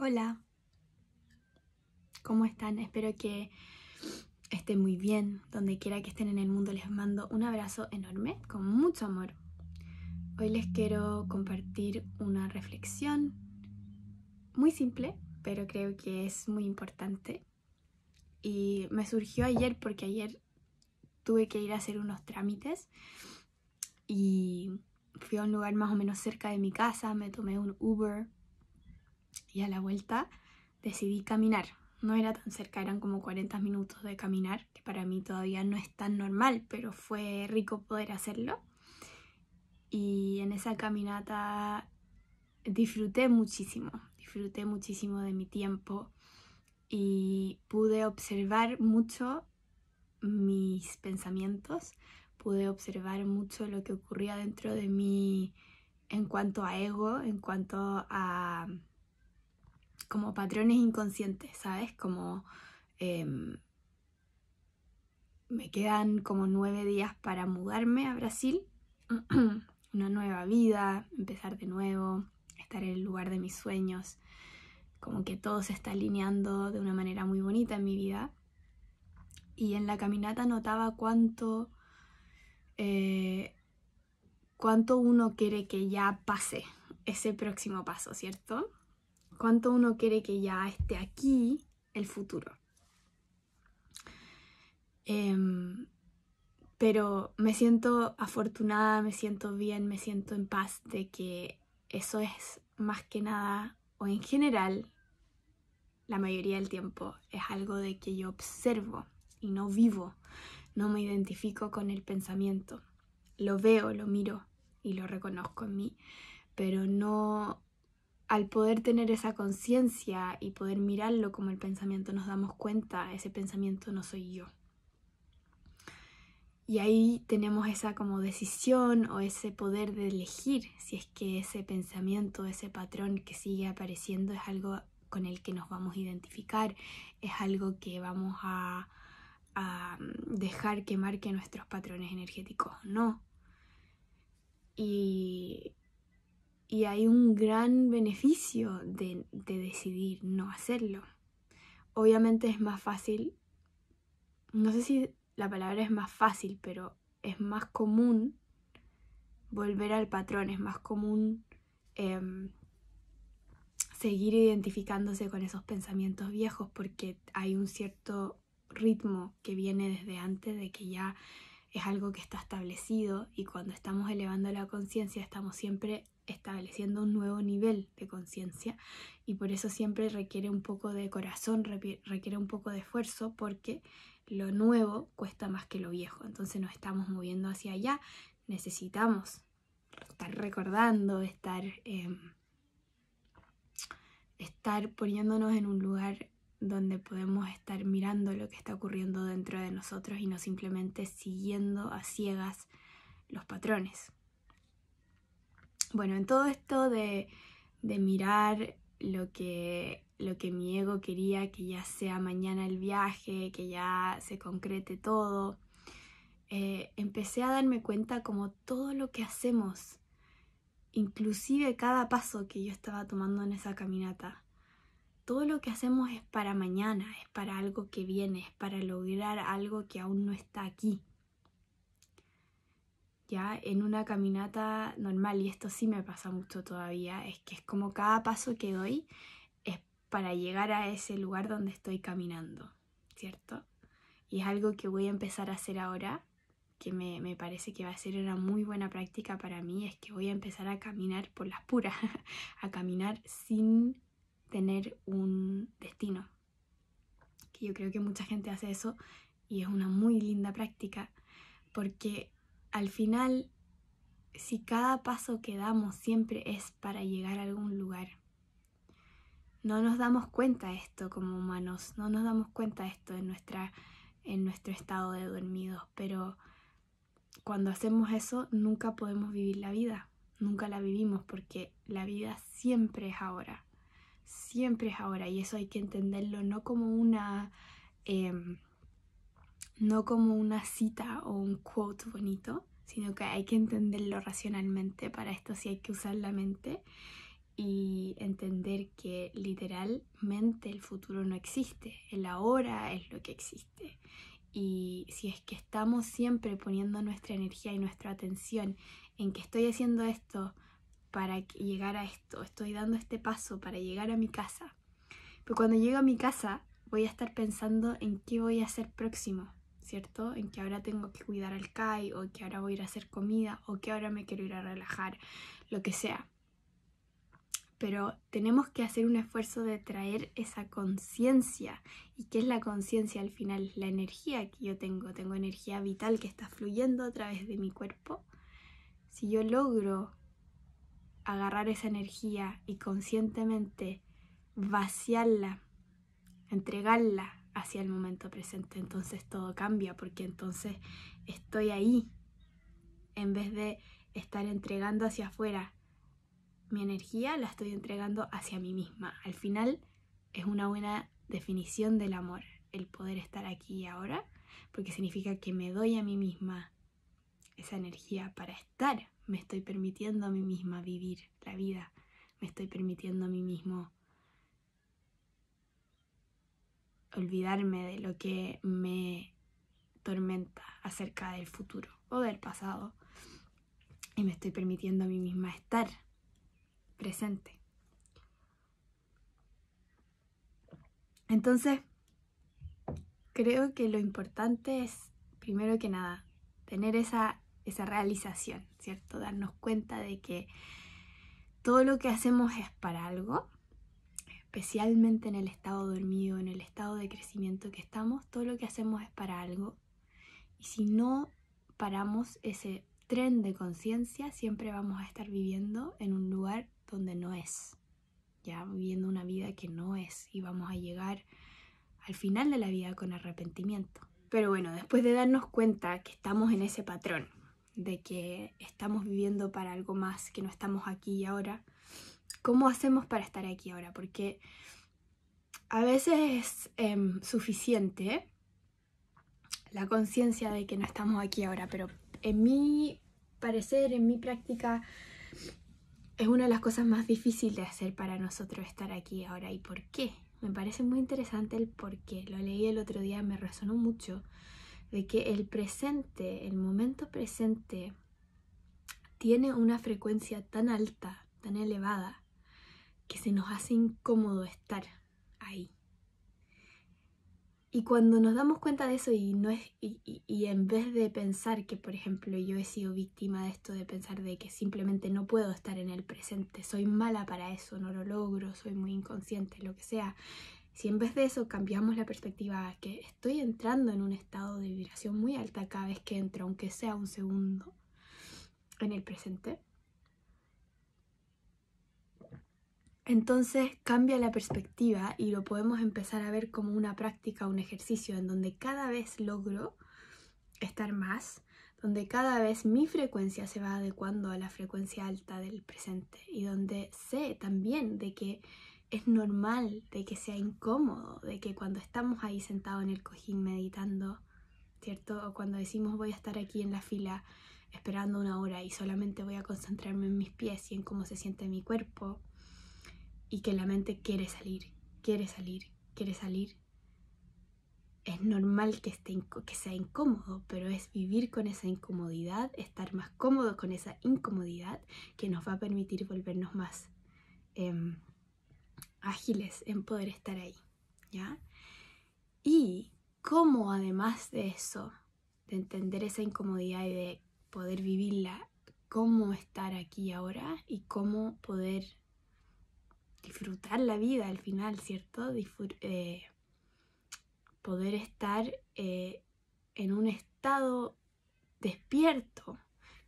Hola, ¿cómo están? Espero que estén muy bien, donde quiera que estén en el mundo les mando un abrazo enorme, con mucho amor. Hoy les quiero compartir una reflexión muy simple, pero creo que es muy importante. Y me surgió ayer porque ayer tuve que ir a hacer unos trámites y fui a un lugar más o menos cerca de mi casa, me tomé un Uber y a la vuelta decidí caminar. No era tan cerca, eran como 40 minutos de caminar, que para mí todavía no es tan normal, pero fue rico poder hacerlo. Y en esa caminata disfruté muchísimo, disfruté muchísimo de mi tiempo y pude observar mucho mis pensamientos, pude observar mucho lo que ocurría dentro de mí en cuanto a ego, en cuanto a como patrones inconscientes, ¿sabes? Como em, me quedan como nueve días para mudarme a Brasil, una nueva vida, empezar de nuevo, estar en el lugar de mis sueños, como que todo se está alineando de una manera muy bonita en mi vida. Y en la caminata notaba cuánto, eh, cuánto uno quiere que ya pase ese próximo paso, ¿cierto? cuánto uno quiere que ya esté aquí el futuro. Em, pero me siento afortunada, me siento bien, me siento en paz de que eso es más que nada, o en general, la mayoría del tiempo, es algo de que yo observo y no vivo, no me identifico con el pensamiento. Lo veo, lo miro y lo reconozco en mí, pero no al poder tener esa conciencia y poder mirarlo como el pensamiento, nos damos cuenta, ese pensamiento no soy yo. Y ahí tenemos esa como decisión o ese poder de elegir si es que ese pensamiento, ese patrón que sigue apareciendo es algo con el que nos vamos a identificar, es algo que vamos a, mm, dejar que marque nuestros patrones energéticos no. Y y hay un gran beneficio de, decidir no hacerlo. Obviamente es más fácil, no sé si la palabra es más fácil, pero es más común volver al patrón, es más común em, seguir identificándose con esos pensamientos viejos porque hay un cierto ritmo que viene desde antes de que ya es algo que está establecido y cuando estamos elevando la conciencia estamos siempre estableciendo un nuevo nivel de conciencia y por eso siempre requiere un poco de corazón, requiere un poco de esfuerzo porque lo nuevo cuesta más que lo viejo. Entonces nos estamos moviendo hacia allá, necesitamos estar recordando, estar, em, estar poniéndonos en un lugar donde podemos estar mirando lo que está ocurriendo dentro de nosotros y no simplemente siguiendo a ciegas los patrones. Bueno, en todo esto de, mirar lo que, lo que mi ego quería, que ya sea mañana el viaje, que ya se concrete todo, eh, empecé a darme cuenta como todo lo que hacemos, inclusive cada paso que yo estaba tomando en esa caminata, todo lo que hacemos es para mañana, es para algo que viene, es para lograr algo que aún no está aquí ya en una caminata normal, y esto sí me pasa mucho todavía, es que es como cada paso que doy es para llegar a ese lugar donde estoy caminando, ¿cierto? Y es algo que voy a empezar a hacer ahora, que me, parece que va a ser una muy buena práctica para mí, es que voy a empezar a caminar por las puras, a caminar sin tener un destino. Que yo creo que mucha gente hace eso y es una muy linda práctica porque al final, si cada paso que damos siempre es para llegar a algún lugar, no nos damos cuenta de esto como humanos, no nos damos cuenta de esto en, nuestra, en nuestro estado de dormidos, pero cuando hacemos eso nunca podemos vivir la vida, nunca la vivimos porque la vida siempre es ahora, siempre es ahora y eso hay que entenderlo no como una... Em, no como una cita o un quote bonito, sino que hay que entenderlo racionalmente. Para esto sí hay que usar la mente y entender que literalmente el futuro no existe, el ahora es lo que existe. Y si es que estamos siempre poniendo nuestra energía y nuestra atención en que estoy haciendo esto para llegar a esto, estoy dando este paso para llegar a mi casa, pero pues cuando llego a mi casa voy a estar pensando en qué voy a hacer próximo, ¿cierto? En que ahora tengo que cuidar al Kai o que ahora voy a ir a hacer comida o que ahora me quiero ir a relajar, lo que sea. Pero tenemos que hacer un esfuerzo de traer esa conciencia. ¿Y qué es la conciencia al final? La energía que yo tengo. Tengo energía vital que está fluyendo a través de mi cuerpo. Si yo logro agarrar esa energía y conscientemente vaciarla, entregarla hacia el momento presente. Entonces todo cambia porque entonces estoy ahí en vez de estar entregando hacia afuera. Mi energía la estoy entregando hacia mí misma. Al final es una buena definición del amor, el poder estar aquí y ahora, porque significa que me doy a mí misma esa energía para estar. Me estoy permitiendo a mí misma vivir la vida. Me estoy permitiendo a mí mismo olvidarme de lo que me tormenta acerca del futuro o del pasado. Y me estoy permitiendo a mí misma estar presente. Entonces, creo que lo importante es, primero que nada, tener esa, esa realización, ¿cierto? Darnos cuenta de que todo lo que hacemos es para algo especialmente en el estado dormido, en el estado de crecimiento que estamos, todo lo que hacemos es para algo. Y si no paramos ese tren de conciencia, siempre vamos a estar viviendo en un lugar donde no es, ya viviendo una vida que no es y vamos a llegar al final de la vida con arrepentimiento. Pero bueno, después de darnos cuenta que estamos en ese patrón, de que estamos viviendo para algo más, que no estamos aquí y ahora, ¿Cómo hacemos para estar aquí ahora? Porque a veces es em, suficiente la conciencia de que no estamos aquí ahora, pero en mi parecer, en mi práctica, es una de las cosas más difíciles de hacer para nosotros estar aquí ahora. ¿Y por qué? Me parece muy interesante el por qué. Lo leí el otro día, me resonó mucho de que el presente, el momento presente, tiene una frecuencia tan alta tan elevada que se nos hace incómodo estar ahí. Y cuando nos damos cuenta de eso y, no es, y, en vez de pensar que, por ejemplo, yo he sido víctima de esto, de pensar de que simplemente no puedo estar en el presente, soy mala para eso, no lo logro, soy muy inconsciente, lo que sea, si en vez de eso cambiamos la perspectiva a que estoy entrando en un estado de vibración muy alta cada vez que entro, aunque sea un segundo en el presente, Entonces cambia la perspectiva y lo podemos empezar a ver como una práctica, un ejercicio en donde cada vez logro estar más, donde cada vez mi frecuencia se va adecuando a la frecuencia alta del presente y donde sé también de que es normal, de que sea incómodo, de que cuando estamos ahí sentados en el cojín meditando, ¿cierto? O cuando decimos voy a estar aquí en la fila esperando una hora y solamente voy a concentrarme en mis pies y en cómo se siente mi cuerpo, y que la mente quiere salir, quiere salir, quiere salir. Es normal que, que sea incómodo, pero es vivir con esa incomodidad, estar más cómodo con esa incomodidad que nos va a permitir volvernos más em, ágiles en poder estar ahí, ¿ya? Y cómo además de eso, de entender esa incomodidad y de poder vivirla, cómo estar aquí ahora y cómo poder disfrutar la vida al final, ¿cierto? Eh, poder estar eh, en un estado despierto,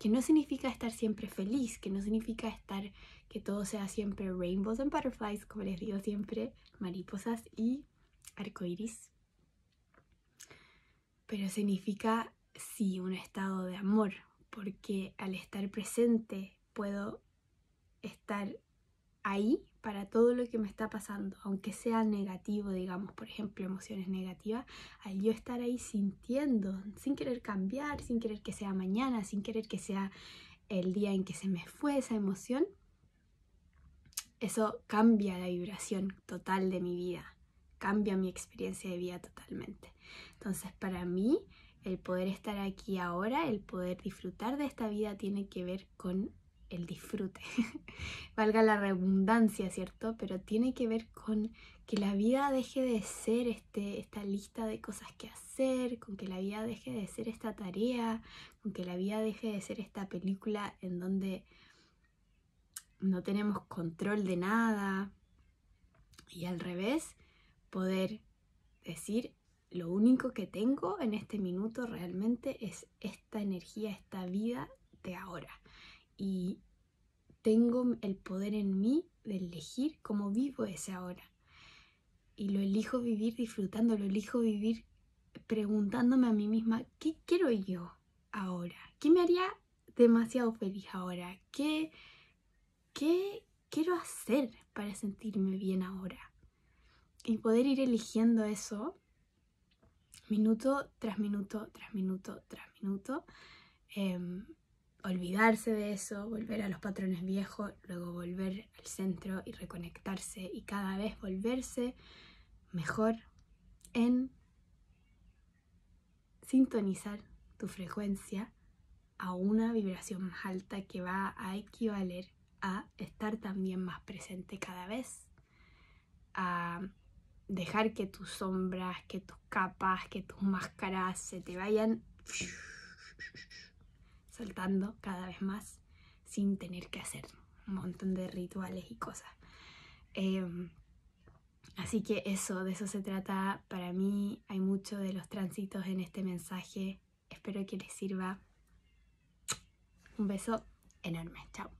que no significa estar siempre feliz, que no significa estar que todo sea siempre rainbows and butterflies, como les digo siempre, mariposas y arcoiris. Pero significa sí un estado de amor, porque al estar presente puedo estar ahí para todo lo que me está pasando, aunque sea negativo, digamos, por ejemplo, emociones negativas, al yo estar ahí sintiendo, sin querer cambiar, sin querer que sea mañana, sin querer que sea el día en que se me fue esa emoción, eso cambia la vibración total de mi vida, cambia mi experiencia de vida totalmente. Entonces, para mí, el poder estar aquí ahora, el poder disfrutar de esta vida tiene que ver con el disfrute, valga la redundancia, ¿cierto? Pero tiene que ver con que la vida deje de ser este, esta lista de cosas que hacer, con que la vida deje de ser esta tarea, con que la vida deje de ser esta película en donde no tenemos control de nada. Y al revés, poder decir, lo único que tengo en este minuto realmente es esta energía, esta vida de ahora y tengo el poder en mí de elegir cómo vivo ese ahora. Y lo elijo vivir disfrutando, lo elijo vivir preguntándome a mí misma, ¿qué quiero yo ahora? ¿Qué me haría demasiado feliz ahora? ¿Qué, quiero hacer para sentirme bien ahora? Y poder ir eligiendo eso minuto tras minuto, tras minuto, tras minuto. Em, olvidarse de eso, volver a los patrones viejos, luego volver al centro y reconectarse y cada vez volverse mejor en sintonizar tu frecuencia a una vibración más alta que va a equivaler a estar también más presente cada vez, a dejar que tus sombras, que tus capas, que tus máscaras se te vayan soltando cada vez más sin tener que hacer un montón de rituales y cosas. Em, así que eso, de eso se trata. Para mí hay mucho de los tránsitos en este mensaje. Espero que les sirva. Un beso enorme. Chao.